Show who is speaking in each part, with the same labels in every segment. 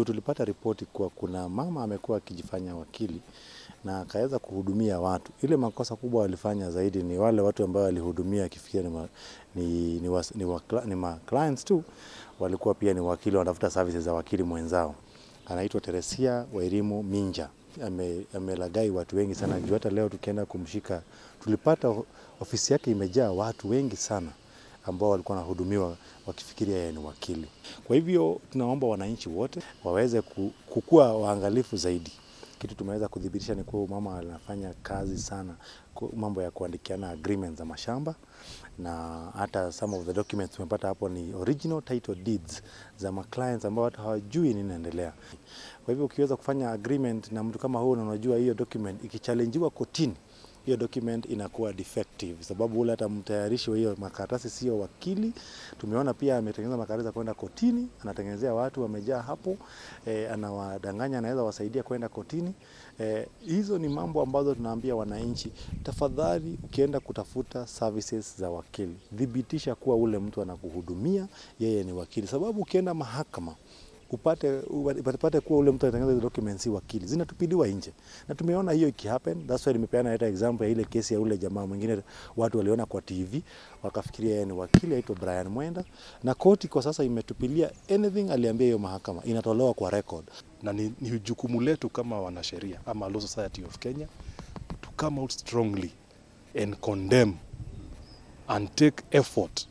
Speaker 1: juu tulipata ripoti kuwa kuna mama amekuwa akijifanya wakili na akaweza kuhudumia watu. Ile makosa kubwa walifanya zaidi ni wale watu ambao walihudumia akifikia ni, ma, ni, ni, was, ni, wa, ni ma clients tu walikuwa pia ni wakili wanatafuta services za wakili mwenzao. Anaitwa Teresia Wairimu Minja ame, amelagai watu wengi sana juu hata leo tukienda kumshika tulipata ofisi yake imejaa watu wengi sana ambao walikuwa wanahudumiwa wakifikiria ni wakili. Kwa hivyo tunaomba wananchi wote waweze kukua waangalifu zaidi. Kitu tumeweza kudhibitisha ni kuwa mama anafanya kazi sana mambo ya kuandikiana agreements za mashamba na hata some of the documents tumepata hapo ni original title deeds za ma clients ambao hata hawajui nini inaendelea. Kwa hivyo ukiweza kufanya agreement na mtu kama huyo, na unajua hiyo document ikichallengewa kotini hiyo document inakuwa defective, sababu ule hata mtayarishi wa hiyo makaratasi sio wakili. Tumeona pia ametengeneza makaratasi ya kwenda kotini, anatengenezea watu wamejaa hapo e, anawadanganya anaweza wasaidia kwenda kotini e, hizo ni mambo ambazo tunaambia wananchi, tafadhali ukienda kutafuta services za wakili, thibitisha kuwa ule mtu anakuhudumia yeye ni wakili, sababu ukienda mahakama upate upate kuwa ule mtu anatengeneza hizo documents si wakili zinatupidiwa nje, na tumeona hiyo iki happen. That's why nimepeana hata example ya ile kesi ya ule jamaa mwingine, watu waliona kwa TV wakafikiria yeye ni wakili, aitwa Brian Mwenda, na koti kwa sasa imetupilia anything aliambia hiyo mahakama, inatolewa kwa record,
Speaker 2: na ni, ni jukumu letu kama wanasheria ama Law Society of Kenya to come out strongly and condemn and take effort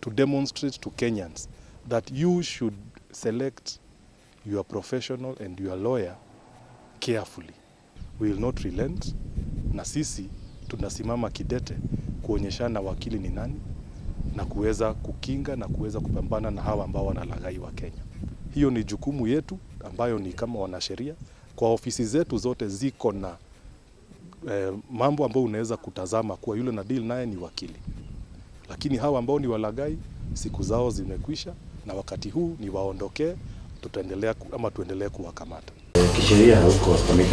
Speaker 2: to demonstrate to Kenyans that you should select your professional and your lawyer carefully. We will not relent, na sisi tunasimama kidete kuonyeshana wakili ni nani na kuweza kukinga na kuweza kupambana na hawa ambao wanalaghai wa Kenya. Hiyo ni jukumu yetu ambayo ni kama wanasheria. Kwa ofisi zetu zote ziko na eh, mambo ambayo unaweza kutazama kuwa yule na deal naye ni wakili, lakini hawa ambao ni walaghai siku zao zimekwisha na wakati huu ni waondokee, tutaendelea ama tuendelee kuwakamata
Speaker 1: kisheria. Huko